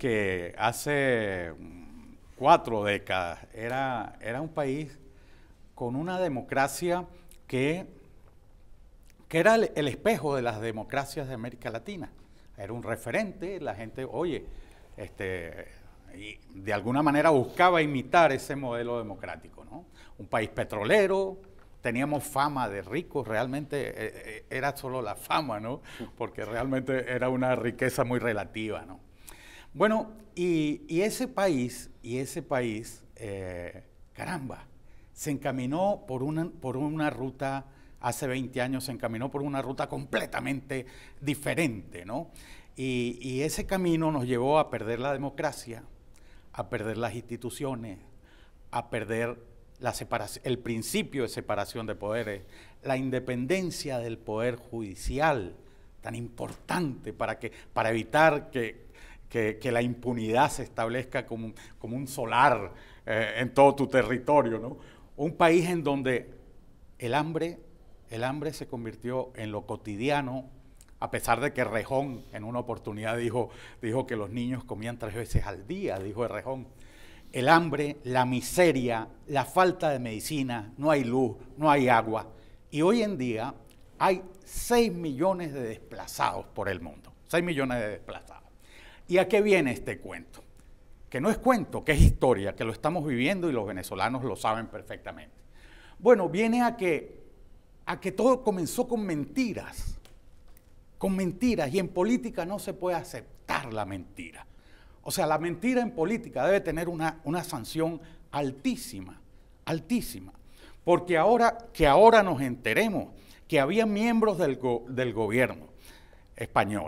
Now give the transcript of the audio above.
que hace cuatro décadas era, era un país con una democracia que, que era el, espejo de las democracias de América Latina. Era un referente, la gente, oye, este, y de alguna manera buscaba imitar ese modelo democrático. ¿no? Un país petrolero, teníamos fama de ricos, realmente eh, eh, era solo la fama, ¿no? porque realmente era una riqueza muy relativa. ¿no? Bueno, y, ese país, y ese país, eh, caramba, se encaminó por una, por una ruta, hace 20 años se encaminó por una ruta completamente diferente, ¿no? Y, ese camino nos llevó a perder la democracia, a perder las instituciones, a perder la el principio de separación de poderes, la independencia del poder judicial, tan importante para, que, para evitar que, que, la impunidad se establezca como, un, como un solar eh, en todo tu territorio, Un país en donde el hambre, el hambre se convirtió en lo cotidiano, a pesar de que Rejón en una oportunidad dijo, dijo que los niños comían tres veces al día, dijo Rejón. El hambre, la miseria, la falta de medicina, no hay luz, no hay agua. Y hoy en día hay 6 millones de desplazados por el mundo. 6 millones de desplazados. ¿Y a qué viene este cuento? Que no es cuento, que es historia, que lo estamos viviendo y los venezolanos lo saben perfectamente. Bueno, viene a que, a que todo comenzó con mentiras, con mentiras, y en política no se puede aceptar la mentira. O sea, la mentira en política debe tener una, sanción altísima, altísima. Porque ahora que ahora nos enteremos que había miembros del gobierno español,